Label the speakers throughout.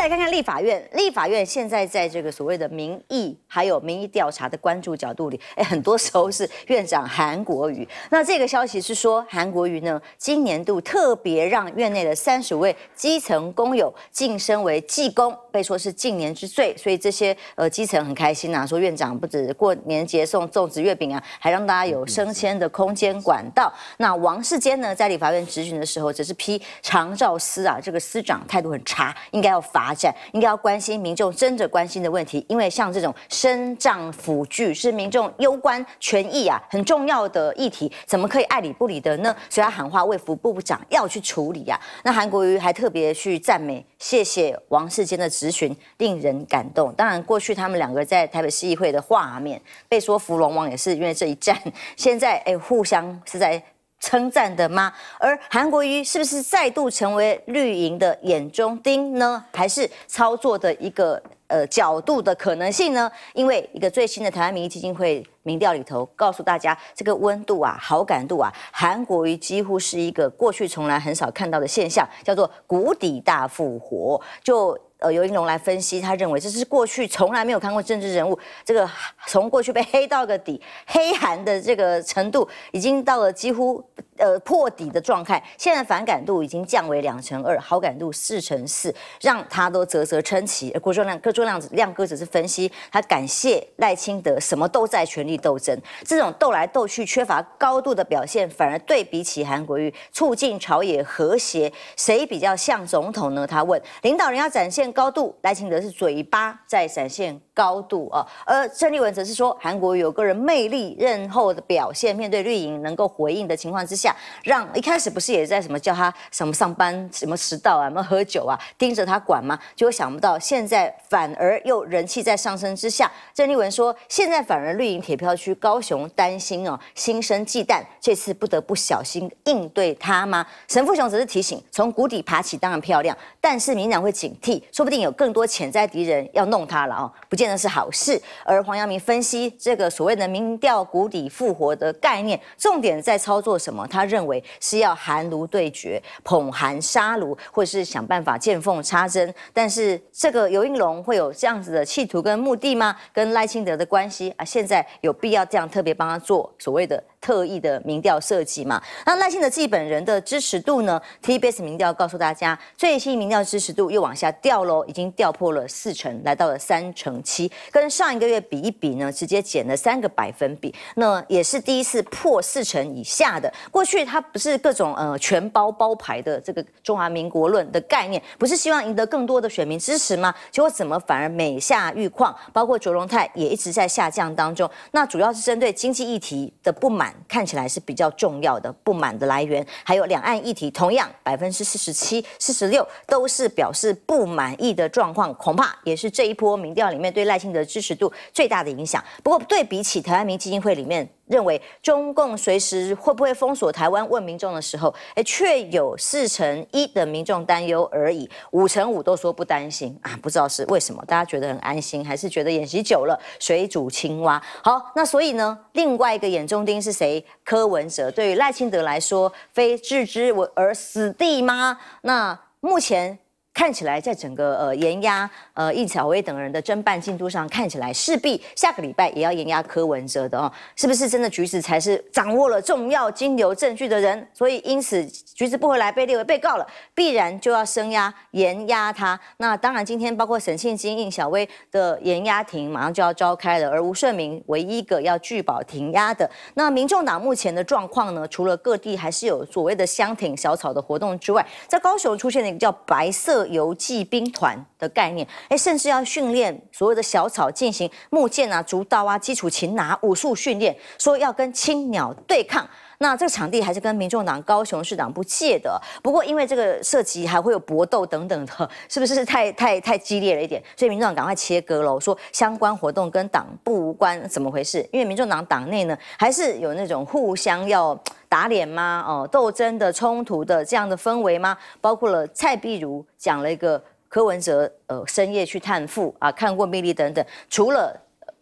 Speaker 1: 再看看立法院，立法院现在在这个所谓的民意还有民意调查的关注角度里，哎，很多时候是院长韩国瑜。那这个消息是说，韩国瑜呢，今年度特别让院内的三十位基层工友晋升为技工，被说是近年之最。所以这些呃基层很开心呐，说院长不止过年节送粽子月饼啊，还让大家有升迁的空间管道。那王世坚呢，在立法院执行的时候，只是批常照司啊，这个司长态度很差，应该要罚。展应该要关心民众真正关心的问题，因为像这种生障抚具是民众攸关权益啊，很重要的议题，怎么可以爱理不理的呢？所以他喊话卫福部部长要去处理呀。那韩国瑜还特别去赞美，谢谢王世坚的质询，令人感动。当然，过去他们两个在台北市议会的画面，被说芙蓉王也是因为这一战，现在哎，互相是在。称赞的吗？而韩国瑜是不是再度成为绿营的眼中钉呢？还是操作的一个呃角度的可能性呢？因为一个最新的台湾民意基金会民调里头告诉大家，这个温度啊、好感度啊，韩国瑜几乎是一个过去从来很少看到的现象，叫做谷底大复活。就。呃，尤银龙来分析，他认为这是过去从来没有看过政治人物，这个从过去被黑到个底，黑韩的这个程度，已经到了几乎。呃，破底的状态，现在反感度已经降为两成二，好感度四成四，让他都啧啧称奇。郭忠亮，郭忠亮亮哥只是分析，他感谢赖清德，什么都在权力斗争，这种斗来斗去，缺乏高度的表现，反而对比起韩国瑜，促进朝野和谐，谁比较像总统呢？他问，领导人要展现高度，赖清德是嘴巴在展现。高度啊，而郑丽文则是说，韩国有个人魅力任后的表现，面对绿营能够回应的情况之下，让一开始不是也在什么叫他什么上班什么迟到啊，什么喝酒啊，盯着他管吗？结果想不到现在反而又人气在上升之下，郑丽文说，现在反而绿营铁票区高雄担心哦，心生忌惮，这次不得不小心应对他吗？神父雄则是提醒，从谷底爬起当然漂亮，但是民党会警惕，说不定有更多潜在敌人要弄他了哦，不见。那是好事。而黄阳明分析这个所谓的“民调谷底复活”的概念，重点在操作什么？他认为是要寒炉对决、捧寒杀炉，或是想办法见缝插针。但是这个尤应龙会有这样子的企图跟目的吗？跟赖清德的关系啊，现在有必要这样特别帮他做所谓的？特意的民调设计嘛？那赖幸德自己本人的支持度呢？TBS 民调告诉大家，最新民调支持度又往下掉喽，已经掉破了四成，来到了三成七，跟上一个月比一比呢，直接减了三个百分比。那也是第一次破四成以下的。过去他不是各种呃全包包牌的这个中华民国论的概念，不是希望赢得更多的选民支持吗？结果怎么反而每下愈况？包括卓荣泰也一直在下降当中。那主要是针对经济议题的不满。看起来是比较重要的不满的来源，还有两岸议题，同样百分之四十七、四十六都是表示不满意的状况，恐怕也是这一波民调里面对赖清德支持度最大的影响。不过，对比起台湾民基金会里面。认为中共随时会不会封锁台湾？问民众的时候，哎，却有四成一的民众担忧而已，五成五都说不担心啊，不知道是为什么，大家觉得很安心，还是觉得演习久了水煮青蛙？好，那所以呢，另外一个眼中钉是谁？柯文哲，对于赖清德来说，非置之我而死地吗？那目前。看起来，在整个呃严压呃应小薇等人的侦办进度上，看起来势必下个礼拜也要严压柯文哲的哦，是不是真的？橘子才是掌握了重要金流证据的人，所以因此橘子不回来被列为被告了，必然就要升压严压他。那当然，今天包括沈庆金、应小薇的严压庭马上就要召开了，而吴顺明唯一一个要拒保停押的。那民众党目前的状况呢？除了各地还是有所谓的乡挺小草的活动之外，在高雄出现了一个叫白色。游击兵团的概念，哎，甚至要训练所有的小草进行木剑啊、竹刀啊、基础擒拿武术训练，说要跟青鸟对抗。那这个场地还是跟民众党高雄市长不借的。不过因为这个涉及还会有搏斗等等的，是不是太太太激烈了一点？所以民众党赶快切割了，说相关活动跟党不无关，怎么回事？因为民众党党内呢，还是有那种互相要。打脸吗？哦，斗争的冲突的这样的氛围吗？包括了蔡碧如讲了一个柯文哲，呃，深夜去探父啊，看过秘密等等。除了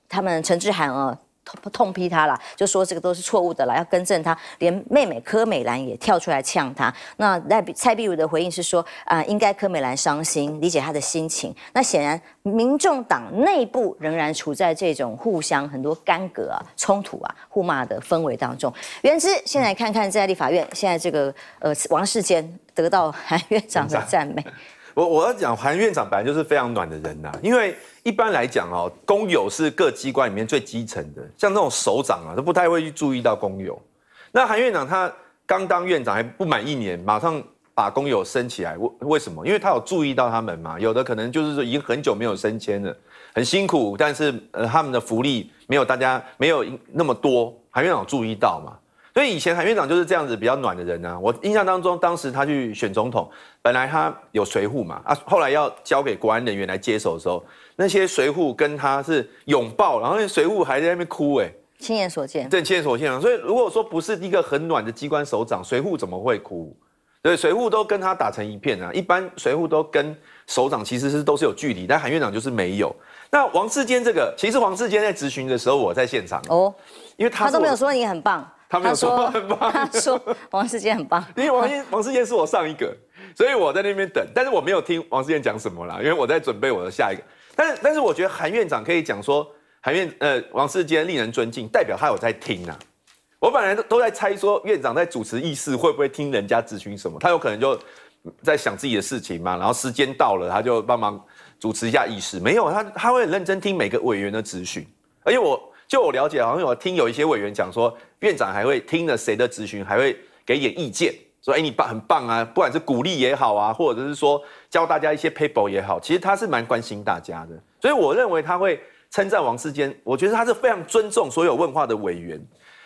Speaker 1: 他们陈志涵啊。痛批他了，就说这个都是错误的了，要更正他。连妹妹柯美兰也跳出来呛他。那蔡蔡碧如的回应是说啊，应该柯美兰伤心，理解他的心情。那显然，民众党内部仍然处在这种互相很多干戈啊、冲突啊、互骂的氛围当中。原之，先来看看在立法院现在这个呃王世坚得到韩院长的赞美。
Speaker 2: 我我要讲，韩院长本来就是非常暖的人呐。因为一般来讲哦，工友是各机关里面最基层的，像这种首长啊，都不太会去注意到工友。那韩院长他刚当院长还不满一年，马上把工友升起来，为为什么？因为他有注意到他们嘛。有的可能就是说已经很久没有升迁了，很辛苦，但是呃他们的福利没有大家没有那么多，韩院长注意到嘛？所以以前韩院长就是这样子比较暖的人啊，我印象当中，当时他去选总统，本来他有随护嘛啊，后来要交给国安人员来接手的时候，那些随护跟他是拥抱，然后那随护还在那边哭，哎，
Speaker 1: 亲眼所见，
Speaker 2: 对，亲眼所见啊。所以如果说不是一个很暖的机关首长，随护怎么会哭？对，随护都跟他打成一片啊，一般随护都跟首长其实是都是有距离，但韩院长就是没有。那王世坚这个，其实王世坚在咨询的时候，我在现场哦，因为他都没有
Speaker 1: 说你很棒。他没有说很棒，说王世坚很棒，因为王世
Speaker 2: 王世坚是我上一个，所以我在那边等，但是我没有听王世坚讲什么啦，因为我在准备我的下一个。但是但是我觉得韩院长可以讲说，韩院呃王世坚令人尊敬，代表他有在听啊。我本来都在猜说院长在主持议事会不会听人家咨询什么，他有可能就在想自己的事情嘛，然后时间到了他就帮忙主持一下议事。没有，他他会认真听每个委员的咨询，而且我。就我了解，好像我听有一些委员讲说，院长还会听了谁的咨询，还会给一点意见，说哎你棒，很棒啊，不管是鼓励也好啊，或者是说教大家一些 paper 也好，其实他是蛮关心大家的。所以我认为他会称赞王世坚，我觉得他是非常尊重所有问话的委员。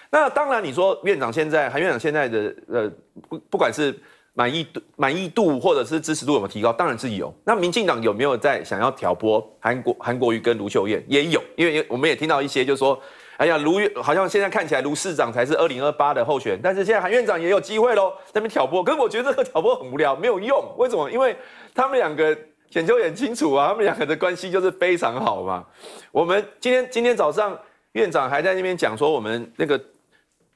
Speaker 2: 那当然你说院长现在，韩院长现在的呃，不不管是。满意度满意度或者是支持度有没有提高？当然是有。那民进党有没有在想要挑拨韩国韩国瑜跟卢秀燕？也有，因为我们也听到一些，就是说，哎呀，卢好像现在看起来卢市长才是二零二八的候选，但是现在韩院长也有机会喽，那边挑拨。可是我觉得这个挑拨很无聊，没有用。为什么？因为他们两个秋也很清楚啊，他们两个的关系就是非常好嘛。我们今天今天早上院长还在那边讲说，我们那个。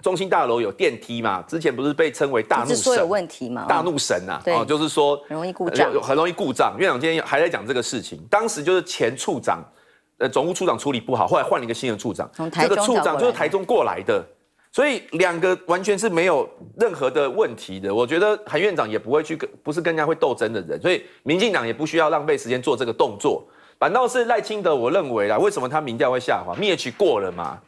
Speaker 2: 中心大楼有电梯嘛？之前不是被称为大怒神，大怒神啊！哦，就是说
Speaker 1: 容易故障，
Speaker 2: 很容易故障。院长今天还在讲这个事情，当时就是前处长，呃，总务处长处理不好，后来换了一个新的处长，这个处长就是台中过来的，所以两个完全是没有任何的问题的。我觉得韩院长也不会去跟，不是跟人家会斗争的人，所以民进党也不需要浪费时间做这个动作。反倒是赖清德，我认为啦，为什么他民调会下滑？灭月过了嘛。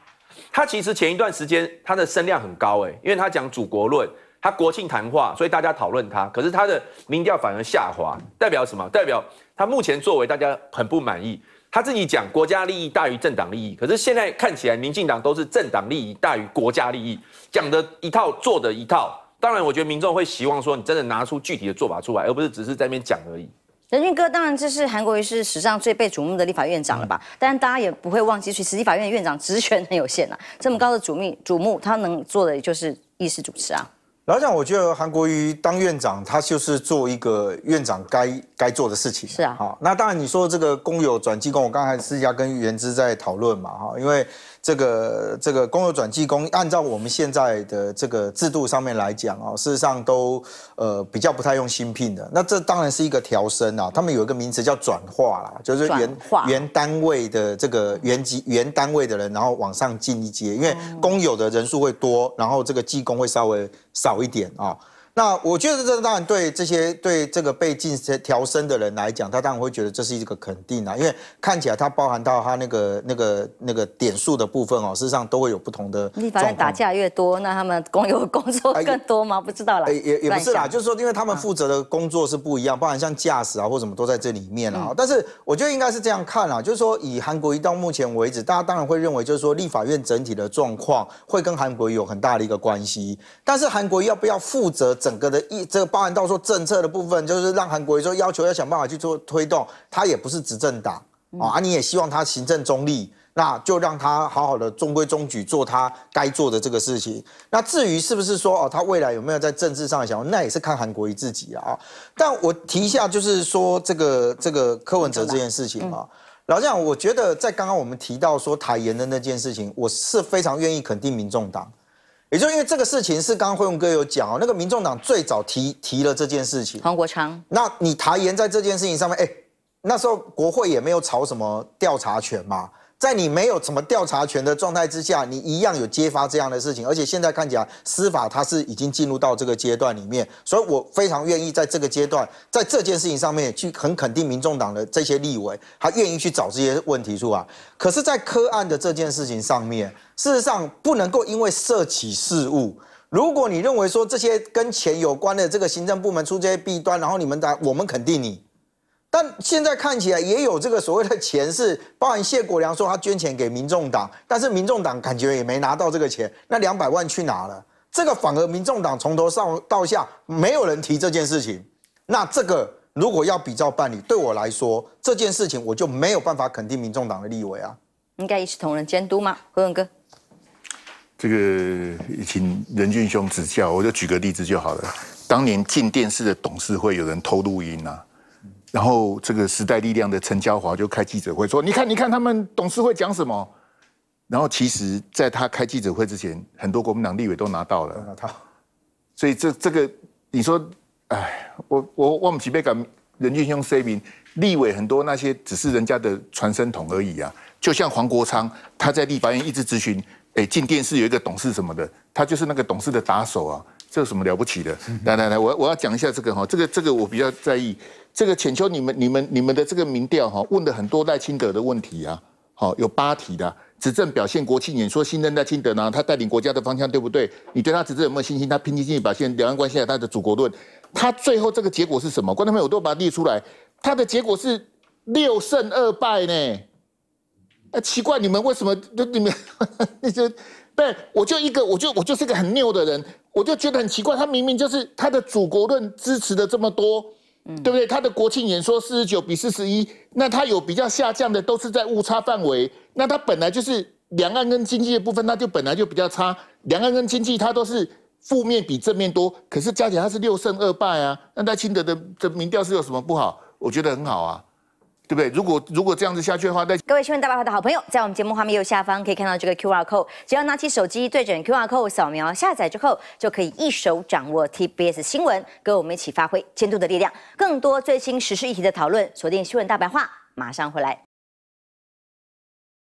Speaker 2: 他其实前一段时间他的声量很高，诶。因为他讲祖国论，他国庆谈话，所以大家讨论他。可是他的民调反而下滑，代表什么？代表他目前作为大家很不满意。他自己讲国家利益大于政党利益，可是现在看起来民进党都是政党利益大于国家利益，讲的一套做的一套。当然，我觉得民众会希望说，你真的拿出具体的做法出来，而不是只是在那边讲而已。
Speaker 1: 仁俊哥，当然这是韩国瑜是史上最被瞩目的立法院长了吧？但是大家也不会忘记，其实立法院的院长职权很有限啊，这么高的瞩目，瞩目他能做的也就是议事主持啊。
Speaker 3: 老蒋，我觉得韩国瑜当院长，他就是做一个院长该该做的事情。是啊，好，那当然你说这个公有转机工，我刚才私下跟元之在讨论嘛，哈，因为。这个这个工友转技工，按照我们现在的这个制度上面来讲啊，事实上都呃比较不太用新聘的。那这当然是一个调升啊，他们有一个名词叫转化啦，就是原原单位的这个原级原单位的人，然后往上进一阶，因为工友的人数会多，然后这个技工会稍微少一点啊。那我觉得这当然对这些对这个被进升调升的人来讲，他当然会觉得这是一个肯定啊，因为看起来它包含到他那个那个那个点数的部分哦，事实上都会有不同的。你反正打架
Speaker 1: 越多，那他们工有工作更多吗？不知道啦。也也不是啦，就是说，
Speaker 3: 因为他们负责的工作是不一样，包含像驾驶啊或什么都在这里面啊。但是我觉得应该是这样看啊，就是说，以韩国瑜到目前为止，大家当然会认为，就是说立法院整体的状况会跟韩国有很大的一个关系。但是韩国瑜要不要负责？整个的一这个包含到说政策的部分，就是让韩国瑜说要求要想办法去做推动，他也不是执政党啊，你也希望他行政中立，那就让他好好的中规中矩做他该做的这个事情。那至于是不是说哦，他未来有没有在政治上想，那也是看韩国瑜自己啊。但我提一下，就是说这个这个柯文哲这件事情啊，老讲，我觉得在刚刚我们提到说台言的那件事情，我是非常愿意肯定民众党。也就因为这个事情是刚刚辉雄哥有讲哦，那个民众党最早提提了这件事情，黄国昌。那你台言在这件事情上面，哎，那时候国会也没有吵什么调查权吗？在你没有什么调查权的状态之下，你一样有揭发这样的事情，而且现在看起来司法它是已经进入到这个阶段里面，所以我非常愿意在这个阶段，在这件事情上面去很肯定民众党的这些立委，他愿意去找这些问题出来。可是，在柯案的这件事情上面，事实上不能够因为涉企事务，如果你认为说这些跟钱有关的这个行政部门出这些弊端，然后你们来，我们肯定你。但现在看起来也有这个所谓的钱，是包含谢国良说他捐钱给民众党，但是民众党感觉也没拿到这个钱，那两百万去哪了？这个反而民众党从头上到下没有人提这件事情。那这个如果要比较办理，对我来说这件事情我就没有办法肯定民众党的立委啊。
Speaker 1: 应该一视同仁监督吗？何勇哥，
Speaker 4: 这个请任俊雄指教，我就举个例子就好了。当年进电视的董事会有人偷录音啊。然后这个时代力量的陈嘉华就开记者会说：“你看，你看他们董事会讲什么。”然后其实，在他开记者会之前，很多国民党立委都拿到了。拿到。所以这这个，你说，哎，我我忘记被赶人俊兄声明，立委很多那些只是人家的传声筒而已啊。就像黄国昌，他在立法院一直咨询，哎，进电视有一个董事什么的，他就是那个董事的打手啊。这有什么了不起的？来来来，我我要讲一下这个哈，这个这个我比较在意。这个浅秋，你们、你们、你们的这个民调哈，问了很多赖清德的问题啊，好有八题的执政表现、国庆演说、信任赖清德呢，他带领国家的方向对不对？你对他执政有没有信心？他拼经济表现、两岸关系、他的祖国论，他最后这个结果是什么？观众朋友都把它列出来，他的结果是六胜二败呢。啊、奇怪，你们为什么就你们那些？对，我就一个，我就我就是个很牛的人，我就觉得很奇怪，他明明就是他的祖国论支持的这么多，嗯，对不对？他的国庆演说四十九比四十一，那他有比较下降的都是在误差范围，那他本来就是两岸跟经济的部分，他就本来就比较差，两岸跟经济他都是负面比正面多，可是加起来他是六胜二败啊，那在清德的的民调是有什么不好？我觉得很好啊。对不对？如果如果这样子下去的话，那
Speaker 1: 各位新闻大白话的好朋友，在我们节目画面右下方可以看到这个 Q R code，只要拿起手机对准 Q R code 扫描，下载之后就可以一手掌握 T B S 新闻，跟我们一起发挥监督的力量。更多最新时事议题的讨论，锁定新闻大白话，马上回来。